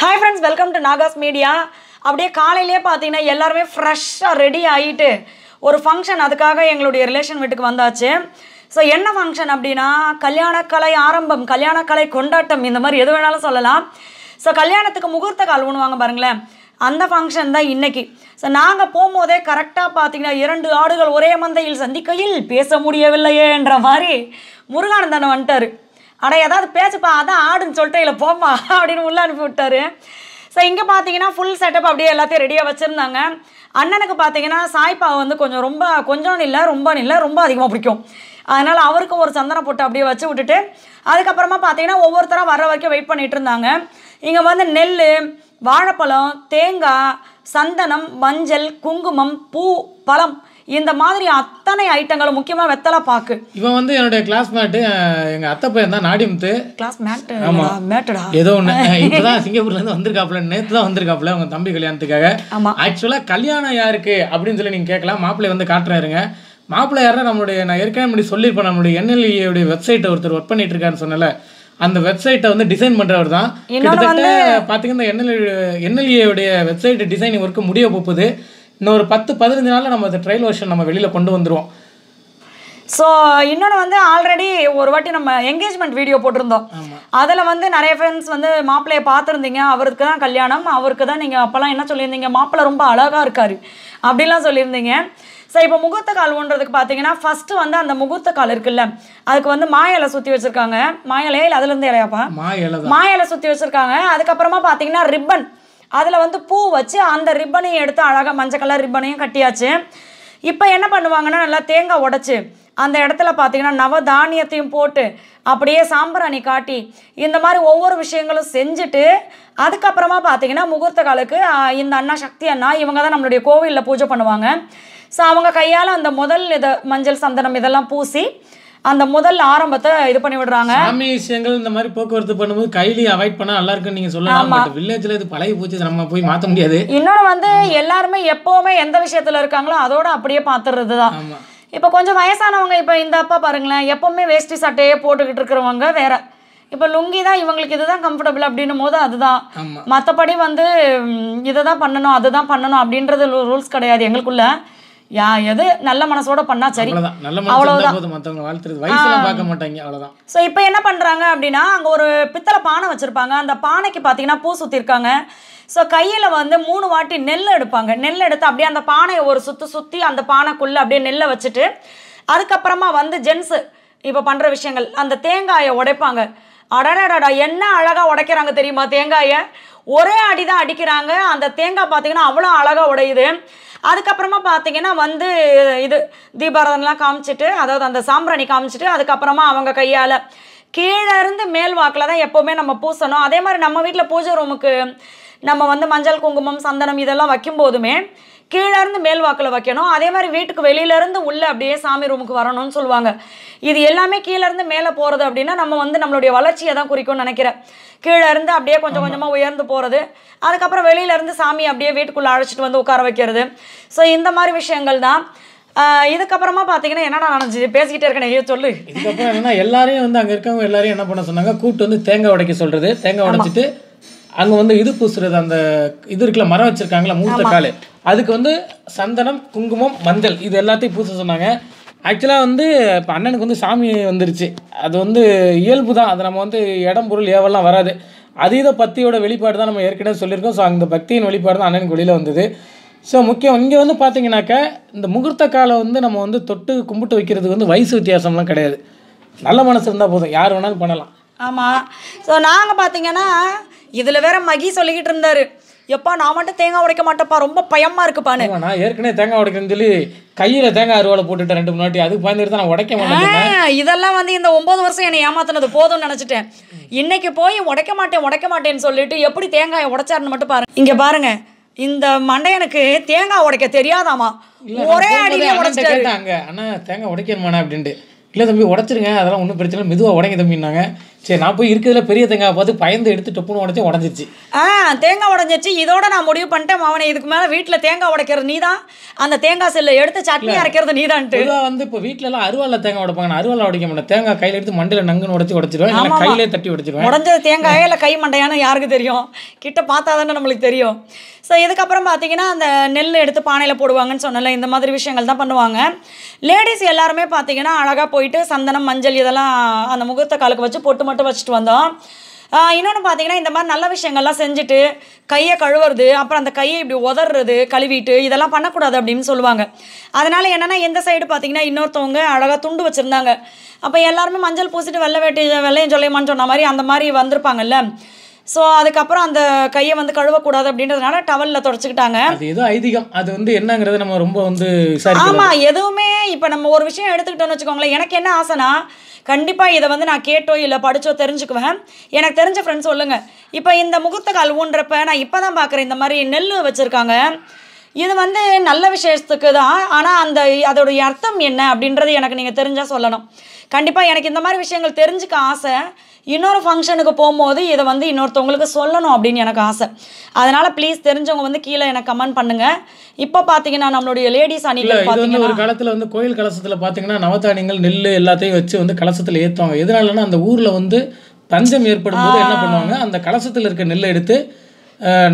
hi friends welcome to Naga's Media அப்படியே காலையிலே பார்த்தீங்கன்னா எல்லாருமே ஃப்ரெஷ்ஷாக ரெடி ஆகிட்டு ஒரு ஃபங்க்ஷன் அதுக்காக எங்களுடைய ரிலேஷன் வீட்டுக்கு வந்தாச்சு ஸோ என்ன ஃபங்க்ஷன் அப்படின்னா கல்யாணக்கலை ஆரம்பம் கல்யாணக்கலை கொண்டாட்டம் இந்த மாதிரி எது வேணாலும் சொல்லலாம் ஸோ கல்யாணத்துக்கு முகூர்த்த கால் ஒன்றுவாங்க பாருங்களேன் அந்த ஃபங்க்ஷன் தான் இன்றைக்கி ஸோ நாங்கள் போகும்போதே கரெக்டாக பார்த்தீங்கன்னா இரண்டு ஆடுகள் ஒரே மந்தையில் சந்திக்கையில் பேச முடியவில்லையே என்ற மாதிரி முருகானந்தன் வந்துட்டார் ஆனால் ஏதாவது பேச்சுப்பா அதான் ஆடுன்னு சொல்லிட்டு இல்லை போம்மா அப்படின்னு உள்ளே அனுப்பி ஸோ இங்கே பார்த்தீங்கன்னா ஃபுல் செட்டப் அப்படியே எல்லாத்தையும் ரெடியாக வச்சுருந்தாங்க அண்ணனுக்கு பார்த்தீங்கன்னா சாய்ப்பாவை வந்து கொஞ்சம் ரொம்ப கொஞ்சம் இல்லை ரொம்ப இல்லை ரொம்ப அதிகமாக பிடிக்கும் அதனால் அவருக்கும் ஒரு சந்தனம் போட்டு அப்படியே வச்சு விட்டுட்டு அதுக்கப்புறமா பார்த்தீங்கன்னா ஒவ்வொருத்தராக வர்ற வரைக்கும் வெயிட் பண்ணிகிட்டு இருந்தாங்க இங்கே வந்து நெல் வாழைப்பழம் தேங்காய் சந்தனம் மஞ்சள் குங்குமம் பூ பழம் இந்த மாதிரி அத்தனை ஐட்டங்களும் முக்கியமா வெத்தலை பாக்கு இவன் வந்து என்னுடைய கிளாஸ்மேட் எங்க அத்தை பையன் தான் நாடிமுத்து கிளாஸ்மேட் ஏதோ ஒன்று இப்போ தான் சிங்கப்பூர்லேருந்து வந்திருக்காப்புல நேற்று தான் வந்திருக்காப்ல உங்க தம்பி கல்யாணத்துக்காக ஆக்சுவலா கல்யாணம் யாருக்கு அப்படின்னு சொல்லி நீங்க கேட்கலாம் மாப்பிள்ளை வந்து காட்டுறாருங்க மாப்பிள்ளை யாரா நம்மளுடைய நான் ஏற்கனவே முடி சொல்லியிருப்பேன் நம்மளுடைய என்எல்ஏடைய வெப்சைட்டை ஒருத்தர் ஒர்க் பண்ணிட்டு இருக்காருன்னு சொன்னல அந்த வெப்சைட்டை வந்து டிசைன் பண்ணுறவர் தான் கிட்டத்தட்ட பார்த்தீங்கன்னா என்எல்ஏ என்எல்ஏடைய வெப்சைட்டு டிசைனிங் ஒர்க்கு முடிய போகுது இன்னும் ஒரு பத்து பதினஞ்சு நாளில் நம்ம ட்ரையல் வருஷன் நம்ம வெளியில் கொண்டு வந்துடுவோம் ஸோ இன்னொன்று வந்து ஆல்ரெடி ஒரு வாட்டி நம்ம என்கேஜ்மெண்ட் வீடியோ போட்டிருந்தோம் அதில் வந்து நிறைய ஃப்ரெண்ட்ஸ் வந்து மாப்பிள்ளையை பார்த்துருந்தீங்க அவருக்கு தான் கல்யாணம் அவருக்கு தான் நீங்கள் அப்போல்லாம் என்ன சொல்லியிருந்தீங்க மாப்பிள்ளை ரொம்ப அழகாக இருக்கார் அப்படிலாம் சொல்லியிருந்தீங்க ஸோ இப்போ முகூர்த்த கால் ஒன்றதுக்கு பார்த்தீங்கன்னா ஃபஸ்ட்டு வந்து அந்த முகூர்த்த கால் இருக்குல்ல அதுக்கு வந்து மாயலை சுற்றி வச்சுருக்காங்க மாயலையே இல்லை அதுலேருந்து இலையாப்பா மாயலை மாயலை சுற்றி வச்சுருக்காங்க அதுக்கப்புறமா பார்த்தீங்கன்னா ரிப்பன் அதில் வந்து பூ வச்சு அந்த ரிப்பனையும் எடுத்து அழகாக மஞ்சள் கலர் ரிப்பனையும் கட்டியாச்சு இப்போ என்ன பண்ணுவாங்கன்னா நல்லா தேங்காய் உடச்சி அந்த இடத்துல பார்த்தீங்கன்னா நவதானியத்தையும் போட்டு அப்படியே சாம்பிராணி காட்டி இந்த மாதிரி ஒவ்வொரு விஷயங்களும் செஞ்சுட்டு அதுக்கப்புறமா பார்த்தீங்கன்னா முகூர்த்த காலுக்கு இந்த அண்ணா சக்தி அண்ணா இவங்க தான் நம்மளுடைய கோவிலில் பூஜை பண்ணுவாங்க ஸோ அவங்க கையால் அந்த முதல் இதை மஞ்சள் சந்தனம் இதெல்லாம் பூசி அந்த முதல் ஆரம்பத்தை இது பண்ணி விடுறாங்க சாமி விஷயங்கள் இந்த மாதிரி போக்குவரத்து பண்ணும்போது கைலி அவாய்ட் பண்ணா நல்லா இருக்குன்னு நீங்க சொல்லலாம் பட் வில்லேஜ்ல இது பழைய போச்சு நம்ம போய் மாத்த முடியாது இன்னொன்று வந்து எல்லாருமே எப்பவுமே எந்த விஷயத்துல இருக்காங்களோ அதோட அப்படியே பாத்துறது தான் இப்ப கொஞ்சம் வயசானவங்க இப்ப இந்த அப்பா பாருங்களேன் எப்பவுமே வேஷ்டி சட்டையே போட்டுக்கிட்டு இருக்கிறவங்க வேற இப்ப லுங்கி தான் இவங்களுக்கு இதுதான் கம்ஃபர்டபுள் அப்படின்னும் போது அதுதான் மற்றபடி வந்து இதை தான் பண்ணணும் அதுதான் பண்ணணும் அப்படின்றது ரூல்ஸ் கிடையாது எங்களுக்குள்ள யா எது நல்ல மனசோட பண்ணா சரி அவ்வளவுதான் ஸோ இப்போ என்ன பண்றாங்க அப்படின்னா அங்கே ஒரு பித்தளை பானை வச்சிருப்பாங்க அந்த பானைக்கு பார்த்தீங்கன்னா பூ சுத்திருக்காங்க ஸோ கையில் வந்து மூணு வாட்டி நெல் எடுப்பாங்க நெல் எடுத்து அப்படியே அந்த பானையை ஒரு சுற்றி சுற்றி அந்த பானைக்குள்ளே அப்படியே நெல்லை வச்சுட்டு அதுக்கப்புறமா வந்து ஜென்ஸு இப்போ பண்ணுற விஷயங்கள் அந்த தேங்காயை உடைப்பாங்க அடடாடாடா என்ன அழகாக உடைக்கிறாங்க தெரியுமா தேங்காயை ஒரே அடி தான் அடிக்கிறாங்க அந்த தேங்காய் பார்த்தீங்கன்னா அவ்வளோ அழகாக உடையுது அதுக்கப்புறமா பார்த்தீங்கன்னா வந்து இது தீபாரதன்லாம் காமிச்சிட்டு அதாவது அந்த சாம்பிராணி காமிச்சிட்டு அதுக்கப்புறமா அவங்க கையால் கீழே இருந்து மேல் வாக்கில் தான் எப்போவுமே நம்ம பூசணும் அதே மாதிரி நம்ம வீட்டில் பூஜை ரூமுக்கு நம்ம வந்து மஞ்சள் குங்குமம் சந்தனம் இதெல்லாம் வைக்கும் போதுமே கீழே இருந்து மேல் வாக்கில் வைக்கணும் அதே மாதிரி வீட்டுக்கு வெளியிலேருந்து உள்ளே அப்படியே சாமி ரூமுக்கு வரணும்னு சொல்லுவாங்க இது எல்லாமே கீழேருந்து மேலே போகிறது அப்படின்னா நம்ம வந்து நம்மளுடைய வளர்ச்சியை தான் குறிக்கும்னு நினைக்கிறேன் கீழே இருந்து அப்படியே கொஞ்சம் கொஞ்சமாக உயர்ந்து போகிறது அதுக்கப்புறம் வெளியிலேருந்து சாமி அப்படியே வீட்டுக்குள்ளே அழைச்சிட்டு வந்து உட்கார வைக்கிறது ஸோ இந்த மாதிரி விஷயங்கள் தான் இதுக்கப்புறமா பார்த்தீங்கன்னா என்னடா நினச்சி பேசிக்கிட்டே இருக்கேன் ஐயோ சொல்லு இதுக்கப்புறம் என்னன்னா எல்லாரையும் வந்து அங்கே இருக்கவங்க எல்லாரையும் என்ன பண்ண சொன்னாங்க கூப்பிட்டு வந்து தேங்காய் உடைக்க சொல்கிறது தேங்காய் உடைச்சிட்டு அங்கே வந்து இது பூசுறது அந்த இது இருக்குல்ல மரம் வச்சிருக்காங்களா மூத்த கால் அதுக்கு வந்து சந்தனம் குங்குமம் மஞ்சள் இது எல்லாத்தையும் பூச சொன்னாங்க ஆக்சுவலாக வந்து இப்போ அண்ணனுக்கு வந்து சாமி வந்துருச்சு அது வந்து இயல்பு தான் அது நம்ம வந்து இடம் பொருள் ஏவெல்லாம் வராது அதீத பக்தியோட வெளிப்பாடு தான் நம்ம ஏற்கனவே சொல்லியிருக்கோம் ஸோ அந்த பக்தியின் வெளிப்பாடு தான் அண்ணனுக்கு வெளியில் வந்தது ஸோ முக்கியம் இங்கே வந்து பார்த்தீங்கன்னாக்கா இந்த முகூர்த்த காலம் வந்து நம்ம வந்து தொட்டு கும்பிட்டு வைக்கிறதுக்கு வந்து வயசு வித்தியாசம்லாம் கிடையாது நல்ல மனசு இருந்தால் போதும் யார் வேணாலும் பண்ணலாம் ஆமாம் ஸோ நாங்கள் பார்த்தீங்கன்னா இதில் வேற மகி சொல்லிக்கிட்டு இருந்தாரு எப்பா நான் மட்டும் தேங்காய் உடைக்க மாட்டேப்பா ரொம்ப பயமா இருக்குப்பான்னு நான் ஏற்கனவே தேங்காய் உடைக்கிறேன்னு சொல்லி கையில தேங்காய் அருவாளை போட்டுட்டேன் ரெண்டு மூணு வாட்டி அதுக்கு பயந்துட்டு தான் நான் உடைக்க மாட்டேன் இதெல்லாம் வந்து இந்த ஒன்பது வருஷம் என்னை ஏமாத்தினது போதும்னு நினச்சிட்டேன் இன்னைக்கு போய் உடைக்க மாட்டேன் உடைக்க மாட்டேன்னு சொல்லிட்டு எப்படி தேங்காய் உடைச்சாருன்னு மட்டும் பாருங்க இங்க பாருங்க இந்த மண்டையனுக்கு தேங்காய் உடைக்க தெரியாதாமா ஒரே அடியில உடைச்சிட்டாரு அங்க தேங்காய் உடைக்கணுமாண்ணா அப்படின்ட்டு இல்லை தம்பி உடச்சிருங்க அதெல்லாம் ஒன்றும் பிரச்சனை மெதுவாக உடைங்க தம்பின்னாங்க சரி நான் போய் இருக்கிறதுல பெரிய தேங்காய் பார்த்து பயந்து எடுத்து டப்புன்னு உடச்சி உடஞ்சிச்சு ஆ தேங்காய் உடஞ்சிச்சு இதோட நான் முடிவு பண்ணிட்டேன் அவனை இதுக்கு மேலே வீட்டில் தேங்காய் உடைக்கிறது நீ தான் அந்த தேங்காய் செல்லை எடுத்து சட்னி அரைக்கிறது நீ தான் வந்து இப்போ வீட்டிலலாம் அருவாளில் தேங்காய் உடைப்பாங்க அருவாளில் உடைக்க மாட்டேன் தேங்காய் கையில் எடுத்து மண்டையில் நங்குன்னு உடச்சி உடச்சிடுவேன் நான் கையிலே தட்டி உடச்சிடுவேன் உடஞ்சது தேங்காயே இல்லை கை மண்டையானு யாருக்கு தெரியும் கிட்ட பார்த்தா தானே நம்மளுக்கு தெரியும் ஸோ இதுக்கப்புறம் பார்த்தீங்கன்னா அந்த நெல் எடுத்து பானையில் போடுவாங்கன்னு சொன்னல இந்த மாதிரி விஷயங்கள் தான் பண்ணுவாங்க லேடிஸ் எல்லாருமே பார்த்தீங்கன்னா அழகாக போயிட்டு சந்தனம் மஞ்சள் இதெல்லாம் அந்த முகூர்த்த காலுக்கு வச்சு பொட்டு மட்டும் வச்சுட்டு வந்தோம் இன்னொன்று பார்த்தீங்கன்னா இந்த மாதிரி நல்ல விஷயங்கள்லாம் செஞ்சுட்டு கையை கழுவுறது அப்புறம் அந்த கையை இப்படி உதறது கழுவிட்டு இதெல்லாம் பண்ணக்கூடாது அப்படின்னு சொல்லுவாங்க அதனால் என்னென்னா எந்த சைடு பார்த்தீங்கன்னா இன்னொருத்தவங்க அழகாக துண்டு வச்சுருந்தாங்க அப்போ எல்லாருமே மஞ்சள் பூசிட்டு வெள்ளை வேட்டி வெள்ளையும் சொல்லையுமான்னு சொன்ன மாதிரி அந்த மாதிரி வந்திருப்பாங்கல்ல ஸோ அதுக்கப்புறம் அந்த கையை வந்து கழுவக்கூடாது அப்படின்றதுனால டவலில் தொடச்சிக்கிட்டாங்க அது ஏதோ ஐதீகம் அது வந்து என்னங்கிறது நம்ம ரொம்ப வந்து ஆமாம் எதுவுமே இப்போ நம்ம ஒரு விஷயம் எடுத்துக்கிட்டோம்னு வச்சுக்கோங்களேன் எனக்கு என்ன ஆசைனா கண்டிப்பாக இதை வந்து நான் கேட்டோ இல்லை படித்தோ தெரிஞ்சுக்குவேன் எனக்கு தெரிஞ்ச ஃப்ரெண்ட்ஸ் சொல்லுங்கள் இப்போ இந்த முகூர்த்த கால் ஊன்றப்ப நான் இப்போ தான் பார்க்குறேன் இந்த மாதிரி நெல் வச்சுருக்காங்க இது வந்து நல்ல விஷயத்துக்கு தான் ஆனால் அந்த அதோடைய அர்த்தம் என்ன அப்படின்றது எனக்கு நீங்கள் தெரிஞ்சால் சொல்லணும் கண்டிப்பாக எனக்கு இந்த மாதிரி விஷயங்கள் தெரிஞ்சுக்க ஆசை இன்னொரு ஃபங்க்ஷனுக்கு போகும்போது இதை வந்து இன்னொருத்தவங்களுக்கு சொல்லணும் அப்படின்னு எனக்கு ஆசை அதனால் ப்ளீஸ் தெரிஞ்சவங்க வந்து கீழே எனக்கு கமெண்ட் பண்ணுங்க இப்போ பார்த்தீங்கன்னா நம்மளுடைய லேடிஸ் அணிகள் பார்த்தீங்கன்னா ஒரு காலத்தில் வந்து கோயில் கலசத்தில் பார்த்தீங்கன்னா நவதானியங்கள் நெல் எல்லாத்தையும் வச்சு வந்து கலசத்தில் ஏற்றுவாங்க எதனாலன்னா அந்த ஊரில் வந்து பஞ்சம் ஏற்படும் போது என்ன பண்ணுவாங்க அந்த கலசத்தில் இருக்க நெல்லை எடுத்து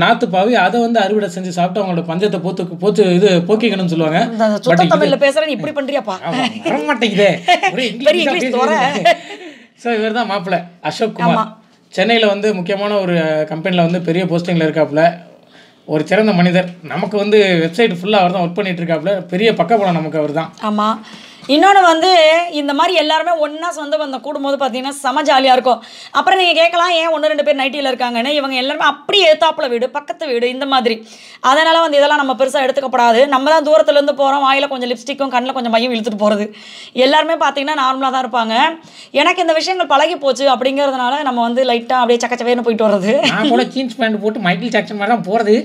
நாற்று பாவி அதை வந்து அறுவடை செஞ்சு சாப்பிட்டு அவங்களோட பஞ்சத்தை போத்து போத்து இது போக்கிக்கணும்னு சொல்லுவாங்க தமிழ்ல பேசுறேன் இப்படி பண்றியாப்பா வர மாட்டேங்குதே ஸோ இவர் தான் மாப்பிள்ள அசோக் குமார் சென்னையில் வந்து முக்கியமான ஒரு கம்பெனியில் வந்து பெரிய போஸ்டிங்கில் இருக்காப்புல ஒரு சிறந்த மனிதர் நமக்கு வந்து வெப்சைட் ஃபுல்லாக அவர் தான் ஒர்க் பண்ணிட்டு இருக்காப்புல பெரிய பக்கப்படம் நமக்கு அவர் தான் ஆமாம் இன்னொன்று வந்து இந்த மாதிரி எல்லாருமே ஒன்றா சொந்த பந்தம் கூடும்போது பார்த்தீங்கன்னா செம ஜாலியாக இருக்கும் அப்புறம் நீங்கள் கேட்கலாம் ஏன் ஒன்று ரெண்டு பேர் நைட்டியில் இருக்காங்கன்னு இவங்க எல்லாருமே அப்படி ஏத்தாப்பில் வீடு பக்கத்து வீடு இந்த மாதிரி அதனால் வந்து இதெல்லாம் நம்ம பெருசாக எடுத்துக்கப்படாது நம்ம தான் தூரத்துலேருந்து போகிறோம் வாயில் கொஞ்சம் லிப்ஸ்டிக்கும் கண்ணில் கொஞ்சம் மையம் இழுத்துட்டு போகிறது எல்லாருமே பார்த்தீங்கன்னா நார்மலாக தான் இருப்பாங்க எனக்கு இந்த விஷயங்கள் பழகி போச்சு அப்படிங்கிறதுனால நம்ம வந்து லைட்டாக அப்படியே சக்கச்சவேன்னு போயிட்டு வர்றது கூட ஜீன்ஸ் பேண்ட் போட்டு மைக்கேல் ஜாக்சன் மாதிரிலாம் போகிறது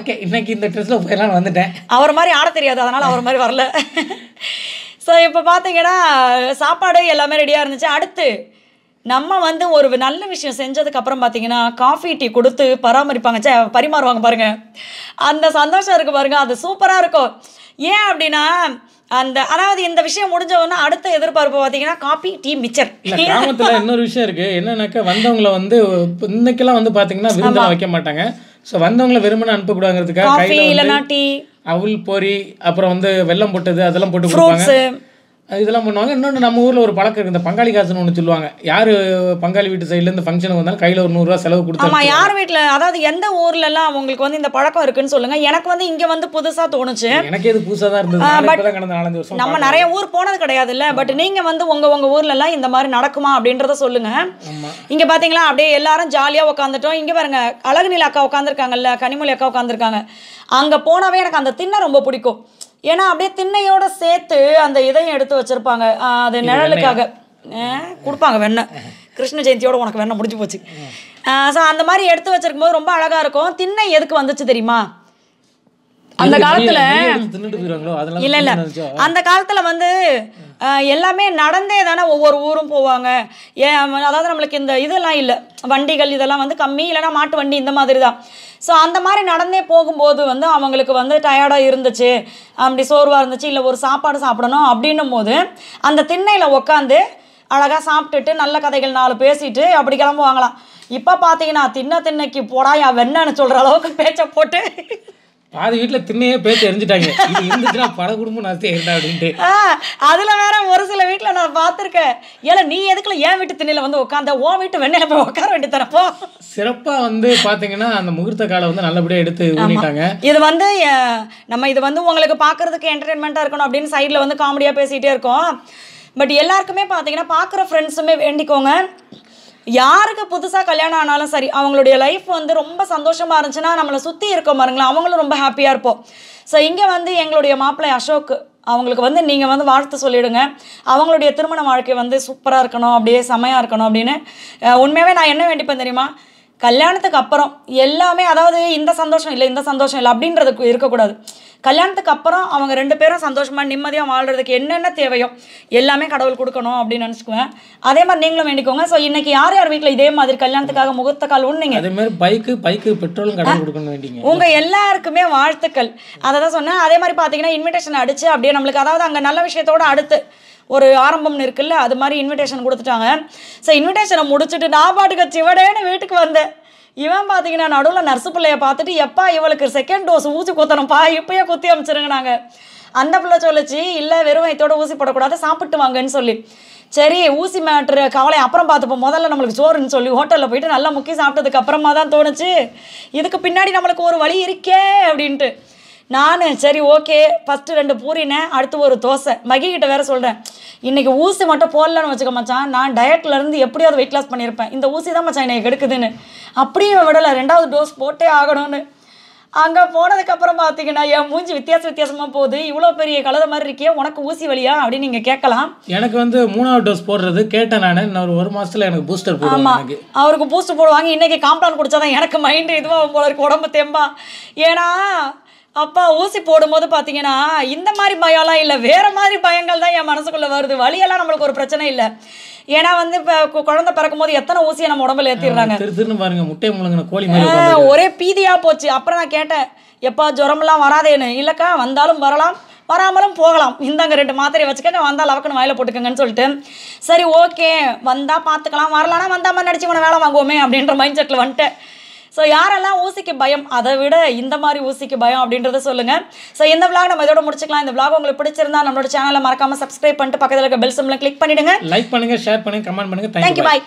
ஓகே இன்னைக்கு இந்த ட்ரெஸ்ஸில் போயிடலாம் வந்துட்டேன் அவர் மாதிரி ஆட தெரியாது அதனால் அவர் மாதிரி வரல ஸோ இப்போ பார்த்தீங்கன்னா சாப்பாடு எல்லாமே ரெடியாக இருந்துச்சு அடுத்து நம்ம வந்து ஒரு நல்ல விஷயம் செஞ்சதுக்கப்புறம் பார்த்தீங்கன்னா காஃபி டீ கொடுத்து பராமரிப்பாங்க சே பரிமாறுவாங்க பாருங்கள் அந்த சந்தோஷம் இருக்குது பாருங்கள் அது சூப்பராக இருக்கும் ஏன் அப்படின்னா அந்த அதாவது இந்த விஷயம் முடிஞ்ச உடனே அடுத்த எதிர்பார்ப்பு பார்த்தீங்கன்னா காஃபி டீ மிச்சர் கிராமத்தில் இன்னொரு விஷயம் இருக்கு என்னென்னாக்கா வந்தவங்களை வந்து இன்னைக்கெல்லாம் வந்து பார்த்தீங்கன்னா விருந்தெல்லாம் வைக்க மாட்டாங்க ஸோ வந்தவங்களை விரும்பினா அனுப்பக்கூடாங்கிறதுக்காக காஃபி இல்லைனா டீ அவுள் பொறி அப்புறம் வந்து வெல்லம் போட்டது அதெல்லாம் போட்டு கொடுப்பாங்க இதெல்லாம் பண்ணுவாங்க இன்னொன்று நம்ம ஊரில் ஒரு பழக்கம் இருக்குது இந்த பங்காளி காசுன்னு ஒன்று சொல்லுவாங்க யார் பங்காளி வீட்டு சைட்லேருந்து ஃபங்க்ஷனுக்கு வந்தாலும் கையில் ஒரு நூறுரூவா செலவு கொடுத்து ஆமாம் யார் வீட்டில் அதாவது எந்த ஊர்லலாம் அவங்களுக்கு வந்து இந்த பழக்கம் இருக்குன்னு சொல்லுங்கள் எனக்கு வந்து இங்கே வந்து புதுசாக தோணுச்சு எனக்கு எது புதுசாக தான் இருந்தது கடந்த நாலஞ்சு வருஷம் நம்ம நிறைய ஊர் போனது கிடையாது இல்லை பட் நீங்கள் வந்து உங்கள் உங்கள் ஊர்லலாம் இந்த மாதிரி நடக்குமா அப்படின்றத சொல்லுங்கள் இங்கே பார்த்தீங்களா அப்படியே எல்லாரும் ஜாலியாக உட்காந்துட்டோம் இங்கே பாருங்க அழகுநில அக்கா உட்காந்துருக்காங்கல்ல கனிமொழி அக்கா உட்காந்துருக்காங்க அங்கே போனாவே எனக்கு அந்த தின்ன ரொம்ப பிடிக்கும் ஏன்னா அப்படியே திண்ணையோட சேர்த்து அந்த இதையும் எடுத்து வச்சிருப்பாங்க அது நிழலுக்காக கொடுப்பாங்க வெண்ணெய் கிருஷ்ண ஜெயந்தியோட உனக்கு வெண்ணெய் முடிஞ்சு போச்சு ஸோ அந்த மாதிரி எடுத்து வச்சிருக்கும் போது ரொம்ப அழகாக இருக்கும் திண்ணை எதுக்கு வந்துச்சு தெரியுமா அந்த காலத்துல இல்ல இல்ல அந்த காலத்துல வந்து எல்லாமே நடந்தே தானே ஒவ்வொரு ஊரும் போவாங்க அதாவது நம்மளுக்கு இந்த இதெல்லாம் இல்லை வண்டிகள் இதெல்லாம் வந்து கம்மி இல்லைன்னா மாட்டு வண்டி இந்த மாதிரி தான் ஸோ அந்த மாதிரி நடந்தே போகும்போது வந்து அவங்களுக்கு வந்து டயர்டாக இருந்துச்சு அப்படி சோர்வாக இருந்துச்சு இல்லை ஒரு சாப்பாடு சாப்பிடணும் அப்படின்னும் போது அந்த திண்ணையில் உட்காந்து அழகாக சாப்பிட்டுட்டு நல்ல கதைகள் நாலு பேசிட்டு அப்படி கிளம்புவாங்களாம் இப்போ பார்த்தீங்கன்னா தின்ன தின்னைக்கு போடா என் வெண்ணன்னு சொல்கிற அளவுக்கு பேச்சை போட்டு பாதி வீட்டில் திண்ணையே பேச்சு தெரிஞ்சுட்டாங்க பல குடும்பம் நான் சேர்ந்தா அப்படின்ட்டு அதில் வேற ஒரு சில வீட்டில் நான் பார்த்துருக்கேன் ஏன்னா நீ எதுக்குள்ள ஏன் வீட்டு திண்ணையில் வந்து உட்காந்த ஓ வீட்டு வெண்ணில போய் உட்கார வேண்டி தரப்போ சிறப்பாக வந்து பார்த்தீங்கன்னா அந்த முகூர்த்த காலம் வந்து நல்லபடியாக எடுத்து ஊனிட்டாங்க இது வந்து நம்ம இது வந்து உங்களுக்கு பார்க்கறதுக்கு என்டர்டெயின்மெண்ட்டாக இருக்கணும் அப்படின்னு சைடில் வந்து காமெடியாக பேசிகிட்டே இருக்கோம் பட் எல்லாருக்குமே பார்த்தீங்கன்னா பார்க்குற ஃப்ரெண்ட்ஸுமே வேண்டிக்கோங்க யாருக்கு புதுசாக கல்யாணம் ஆனாலும் சரி அவங்களுடைய லைஃப் வந்து ரொம்ப சந்தோஷமாக இருந்துச்சுன்னா நம்மளை சுற்றி இருக்கோம் பாருங்களேன் அவங்களும் ரொம்ப ஹாப்பியாக இருப்போம் ஸோ இங்கே வந்து எங்களுடைய மாப்பிள்ளை அசோக் அவங்களுக்கு வந்து நீங்கள் வந்து வாழ்த்து சொல்லிவிடுங்க அவங்களுடைய திருமண வாழ்க்கை வந்து சூப்பராக இருக்கணும் அப்படியே செமையாக இருக்கணும் அப்படின்னு உண்மையாகவே நான் என்ன வேண்டிப்பேன் தெரியுமா கல்யாணத்துக்கு அப்புறம் எல்லாமே அதாவது இந்த சந்தோஷம் இல்லை இந்த சந்தோஷம் இல்லை அப்படின்றது இருக்கக்கூடாது கல்யாணத்துக்கு அப்புறம் அவங்க ரெண்டு பேரும் சந்தோஷமாக நிம்மதியாக வாழ்கிறதுக்கு என்னென்ன தேவையோ எல்லாமே கடவுள் கொடுக்கணும் அப்படின்னு நினச்சிக்குவேன் அதே மாதிரி நீங்களும் வேண்டிக்கோங்க ஸோ இன்னைக்கு யார் யார் வீட்டில் இதே மாதிரி கல்யாணத்துக்காக முகூர்த்த கால் ஒன்றுங்க அதே மாதிரி பைக்கு பைக்கு பெட்ரோலும் கடவுள் கொடுக்கணும் வேண்டிங்க உங்கள் எல்லாருக்குமே வாழ்த்துக்கள் அதை தான் சொன்னேன் அதே மாதிரி பார்த்தீங்கன்னா இன்விடேஷன் அடிச்சு அப்படியே நம்மளுக்கு அதாவது அங்கே நல்ல விஷயத்தோட அடுத்து ஒரு ஆரம்பம் இருக்குல்ல அது மாதிரி இன்விடேஷன் கொடுத்துட்டாங்க ஸோ இன்விடேஷனை முடிச்சுட்டு நான் பாட்டுக்க சிவடேன்னு வீட்டுக்கு வந்தேன் இவன் பார்த்தீங்கன்னா நடுவில் நர்ஸு பிள்ளைய பார்த்துட்டு எப்பா இவளுக்கு செகண்ட் டோஸ் ஊசி பா இப்பயே குத்தி அமைச்சிருங்க நாங்கள் அந்த பிள்ளை சொல்லிச்சு இல்லை வெறும் இதோட ஊசி போடக்கூடாது சாப்பிட்டு வாங்கன்னு சொல்லி சரி ஊசி மேட்ரு கவலை அப்புறம் பார்த்துப்போம் முதல்ல நம்மளுக்கு சோறுன்னு சொல்லி ஹோட்டலில் போயிட்டு நல்லா முக்கியம் சாப்பிட்டதுக்கு அப்புறமா தான் தோணுச்சு இதுக்கு பின்னாடி நம்மளுக்கு ஒரு வழி இருக்கே அப்படின்ட்டு நான் சரி ஓகே ஃபஸ்ட்டு ரெண்டு பூரினேன் அடுத்து ஒரு தோசை மகிக்கிட்ட வேற சொல்கிறேன் இன்றைக்கி ஊசி மட்டும் போடலன்னு வச்சுக்க மச்சான் நான் டயட்லேருந்து எப்படியாவது வெயிட் லாஸ் பண்ணியிருப்பேன் இந்த ஊசி தான் மச்சான் என்னை கெடுக்குதுன்னு அப்படியும் விடலை ரெண்டாவது டோஸ் போட்டே ஆகணும்னு அங்கே போனதுக்கப்புறம் பார்த்தீங்கன்னா என் மூஞ்சி வித்தியாச வித்தியாசமாக போகுது இவ்வளோ பெரிய கலர் மாதிரி இருக்கியா உனக்கு ஊசி வழியா அப்படின்னு நீங்கள் கேட்கலாம் எனக்கு வந்து மூணாவது டோஸ் போடுறது கேட்டேன் நான் இன்னொரு ஒரு மாதத்தில் எனக்கு பூஸ்டர் போடுவாங்க அவருக்கு பூஸ்டர் போடுவாங்க இன்றைக்கி காம்ப்ளான் குடிச்சா தான் எனக்கு மைண்டு இதுவாக போல இருக்கு உடம்பு தெம்பா ஏன்னா அப்பா ஊசி போடும்போது பார்த்தீங்கன்னா இந்த மாதிரி பயம்லாம் இல்லை வேறு மாதிரி பயங்கள் தான் என் மனசுக்குள்ளே வருது வழியெல்லாம் நம்மளுக்கு ஒரு பிரச்சனை இல்லை ஏன்னா வந்து இப்போ குழந்தை பிறக்கும் போது எத்தனை ஊசியை நம்ம உடம்புல ஏற்றிடுறாங்க பாருங்க முட்டை முழுங்கின கோழி ஒரே பீதியாக போச்சு அப்புறம் நான் கேட்டேன் எப்பா ஜுரம்லாம் வராதேன்னு இல்லைக்கா வந்தாலும் வரலாம் வராமலும் போகலாம் இந்தாங்க ரெண்டு மாத்திரை வச்சுக்கங்க வந்தால் அளவுக்குன்னு வாயில் போட்டுக்கோங்கன்னு சொல்லிட்டு சரி ஓகே வந்தால் பார்த்துக்கலாம் வந்தால் மாதிரி நடிச்சு உன வேலை வாங்குவோமே அப்படின்ற மைண்ட் செட்டில் வந்துட்டேன் ஸோ யாரெல்லாம் ஊசிக்கு பயம் அதை விட இந்த மாதிரி ஊசிக்கு பயம் அப்படின்றத சொல்லுங்கள் ஸோ இந்த விளாக் நம்ம இதோட முடிச்சுக்கலாம் இந்த விளாக் உங்களுக்கு பிடிச்சிருந்தா நம்மளோட சேனலை மறக்காமல் சப்ஸ்கிரைப் பண்ணிட்டு பக்கத்தில் இருக்க பெல் சிம்ல கிளிக் பண்ணிடுங்க லைக் பண்ணுங்க ஷேர் பண்ணுங்க கமெண்ட் பண்ணுங்க தேங்க்யூ பாய்